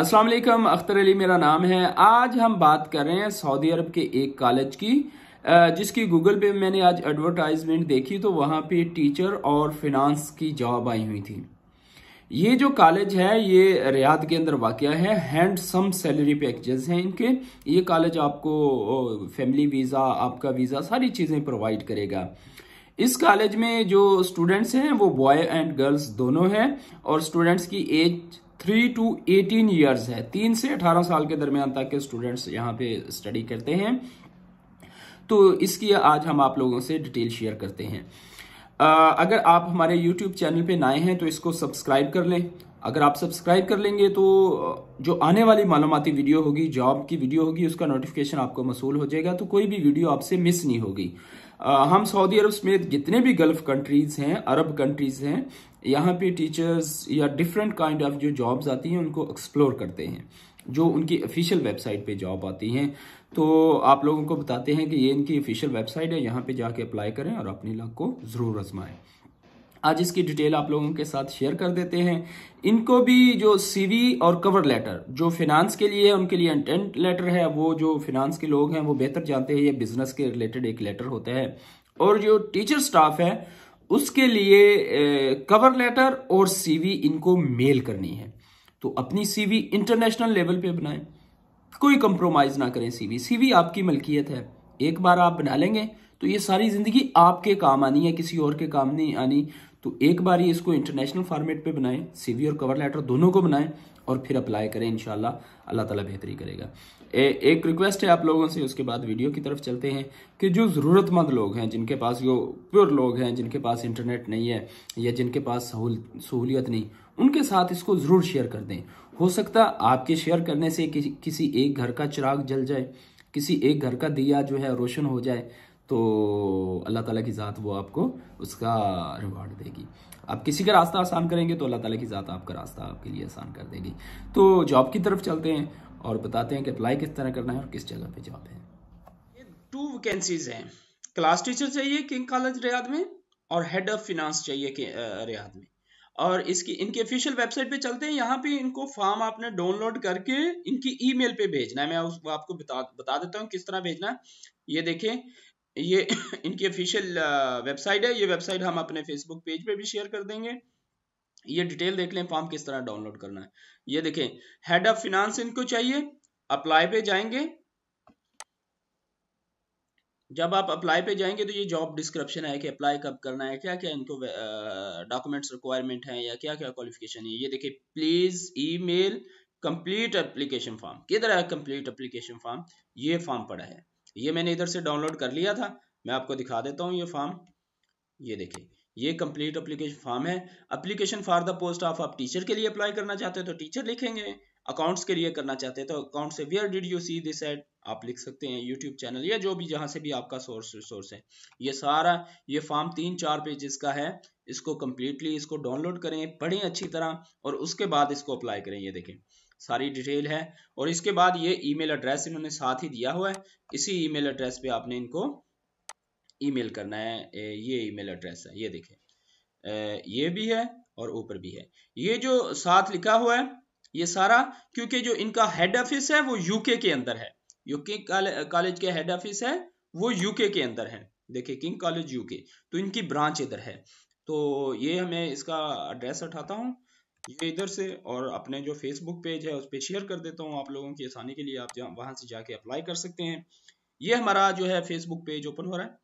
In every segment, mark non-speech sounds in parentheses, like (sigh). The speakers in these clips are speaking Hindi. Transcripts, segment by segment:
अस्सलाम वालेकुम अख्तर अली मेरा नाम है आज हम बात कर रहे हैं सऊदी अरब के एक कॉलेज की जिसकी गूगल पे मैंने आज एडवर्टाइजमेंट देखी तो वहाँ पे टीचर और फिनांस की जॉब आई हुई थी ये जो कॉलेज है ये रियाद के अंदर वाक़ है हैंडसम सैलरी पैकेजेस हैं इनके ये कॉलेज आपको फैमिली वीज़ा आपका वीज़ा सारी चीज़ें प्रोवाइड करेगा इस कॉलेज में जो स्टूडेंट्स हैं वो बॉय एंड गर्ल्स दोनों हैं और स्टूडेंट्स की age three to eighteen years है तीन से अठारह साल के दरमियान तक के स्टूडेंट्स यहाँ पे स्टडी करते हैं तो इसकी आज हम आप लोगों से डिटेल शेयर करते हैं आ, अगर आप हमारे यूट्यूब चैनल पे नए हैं तो इसको सब्सक्राइब कर लें अगर आप सब्सक्राइब कर लेंगे तो जो आने वाली मालूमती वीडियो होगी जॉब की वीडियो होगी उसका नोटिफिकेशन आपको मसूल हो जाएगा तो कोई भी वीडियो आपसे मिस नहीं होगी हम सऊदी अरब समेत जितने भी गल्फ कंट्रीज़ हैं अरब कंट्रीज़ हैं यहाँ पे टीचर्स या डिफरेंट काइंड ऑफ जो जॉब्स आती हैं उनको एक्सप्लोर करते हैं जो उनकी ऑफिशियल वेबसाइट पे जॉब आती हैं तो आप लोगों को बताते हैं कि ये इनकी ऑफिशियल वेबसाइट है यहाँ पे जाके अप्लाई करें और अपनी लाख को ज़रूर आजमाएं आज इसकी डिटेल आप लोगों के साथ शेयर कर देते हैं इनको भी जो सीवी और कवर लेटर जो फिनांस के लिए है उनके लिए इंटेंट लेटर है वो जो फिनांस के लोग हैं वो बेहतर जानते हैं ये बिजनेस के रिलेटेड एक लेटर होता है और जो टीचर स्टाफ है उसके लिए कवर लेटर और सीवी इनको मेल करनी है तो अपनी सीवी इंटरनेशनल लेवल पे बनाए कोई कंप्रोमाइज़ ना करें सीवी सीवी आपकी मलकियत है एक बार आप बना लेंगे तो ये सारी ज़िंदगी आपके काम आनी है किसी और के काम नहीं आनी तो एक बार ये इसको इंटरनेशनल फॉर्मेट पे बनाएं सीवी और कवर लेटर दोनों को बनाएं और फिर अप्लाई करें इनशाला अल्लाह ताला बेहतरी करेगा ए, एक रिक्वेस्ट है आप लोगों से उसके बाद वीडियो की तरफ चलते हैं कि जो ज़रूरतमंद लोग हैं जिनके पास जो प्योर लोग हैं जिनके पास इंटरनेट नहीं है या जिनके पास सहूलियत नहीं उनके साथ इसको ज़रूर शेयर कर दें हो सकता आपके शेयर करने से कि, किसी एक घर का चिराग जल जाए किसी एक घर का दिया जो है रोशन हो जाए तो अल्लाह ताला की ज़ात वो आपको उसका रिवार्ड देगी आप किसी का रास्ता आसान करेंगे तो अल्लाह ताला की ज़ात आपका रास्ता आपके लिए आसान कर देगी तो जॉब की तरफ चलते हैं और बताते हैं कि अप्लाई किस तरह करना है और किस जगह पे जॉब है ये टू वैकेंसीज हैं क्लास टीचर चाहिए किंग कॉलेज रियाद में और हेड ऑफ फिनांस चाहिए रियाद में और इसकी इनके ऑफिशियल वेबसाइट पे चलते हैं यहाँ पे इनको फॉर्म आपने डाउनलोड करके इनकी ईमेल पे भेजना है मैं उस आपको बता बता देता हूँ किस तरह भेजना है ये देखें ये (coughs) इनकी ऑफिशियल वेबसाइट uh, है ये वेबसाइट हम अपने फेसबुक पेज पे भी शेयर कर देंगे ये डिटेल देख लें फॉर्म किस तरह डाउनलोड करना है ये देखें हेड ऑफ फिनांस इनको चाहिए अप्लाई पे जाएंगे जब आप अप्लाई पे जाएंगे तो ये जॉब डिस्क्रिप्शन है कि अप्लाई कब करना है क्या क्या इनको डॉक्यूमेंट्स रिक्वायरमेंट है या क्या क्या क्वालिफिकेशन है ये देखिए please email complete application form किधर है कंप्लीट एप्लीकेशन फॉर्म ये फॉर्म पड़ा है ये मैंने इधर से डाउनलोड कर लिया था मैं आपको दिखा देता हूँ ये फॉर्म ये देखिए ये कंप्लीट अप्लीकेशन फॉर्म है application for the post of आप टीचर के लिए अप्लाई करना चाहते हो तो टीचर लिखेंगे अकाउंट्स के लिए करना चाहते हैं तो अकाउंट से where did you see this ad आप लिख सकते हैं यूट्यूब चैनल या जो भी जहाँ से भी आपका सोर्स रिसोर्स है ये सारा ये फॉर्म तीन चार पेजेस का है इसको कम्प्लीटली इसको डाउनलोड करें पढ़ें अच्छी तरह और उसके बाद इसको अप्लाई करें ये देखें सारी डिटेल है और इसके बाद ये ईमेल एड्रेस इन्होंने साथ ही दिया हुआ है इसी ईमेल एड्रेस पे आपने इनको ईमेल करना है ये ईमेल एड्रेस है ये देखें ये भी है और ऊपर भी है ये जो साथ लिखा हुआ है ये सारा क्योंकि जो इनका हेड ऑफिस है वो यूके के अंदर है यूके कॉलेज के हेड ऑफिस है वो यूके के अंदर है देखिए किंग कॉलेज यूके तो इनकी ब्रांच इधर है तो ये मैं इसका एड्रेस उठाता हूँ ये इधर से और अपने जो फेसबुक पेज है उस पर शेयर कर देता हूँ आप लोगों की आसानी के लिए आप वहां से जाके अप्लाई कर सकते हैं ये हमारा जो है फेसबुक पेज ओपन हो रहा है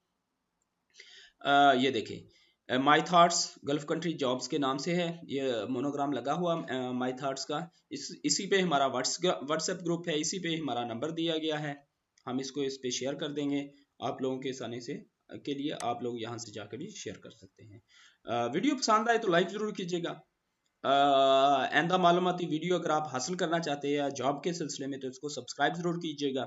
आ, ये देखें my thoughts Gulf country jobs के नाम से है ये मोनोग्राम लगा हुआ माई थाट्स का इस इसी पे हमारा व्हाट्सएप ग्रुप है इसी पे हमारा नंबर दिया गया है हम इसको इस पे शेयर कर देंगे आप लोगों के आसानी से के लिए आप लोग यहाँ से जाकर भी शेयर कर सकते हैं वीडियो पसंद आए तो लाइक ज़रूर कीजिएगा आंदा मालूमती वीडियो अगर आप हासिल करना चाहते हैं या जॉब के सिलसिले में तो इसको सब्सक्राइब ज़रूर कीजिएगा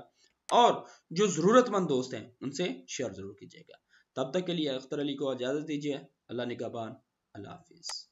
और जो ज़रूरतमंद दोस्त हैं उनसे शेयर ज़रूर कीजिएगा तब तक के लिए अख्तर अली को इजाज़त दीजिए अल्लाह निगाबान अल्लाह हाफिज़